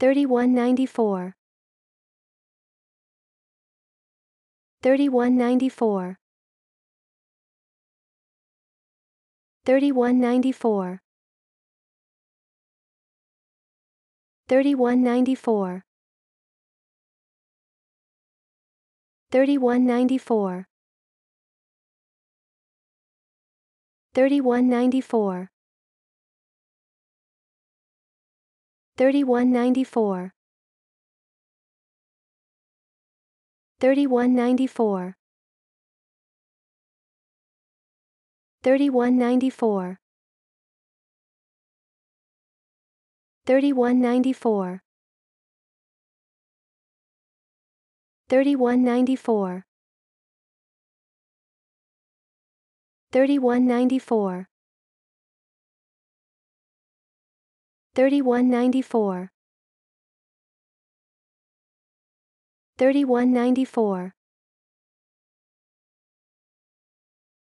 3194 3194 3194 3194 3194 3194 3194 3194 3194 3194 3194 3194 3194 3194